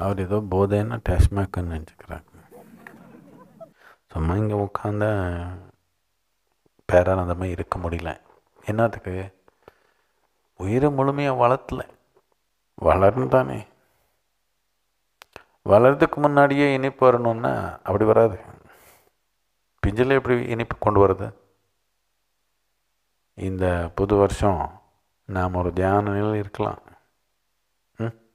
அவர் ஏதோ போதைன்னா மேக்குன்னு நினச்சிக்கிறாங்க சும்மா இங்கே அந்த பேரானந்தமாக இருக்க முடியல என்னத்துக்கு உயிரை முழுமையாக வளர்த்தல வளர்ந்தானே வளர்றதுக்கு முன்னாடியே இனிப்பு வரணும்னா அப்படி வராது பிஞ்சில் எப்படி இனிப்பு கொண்டு வருது இந்த புது வருஷம் நாம் ஒரு தியான நிலையில் இருக்கலாம்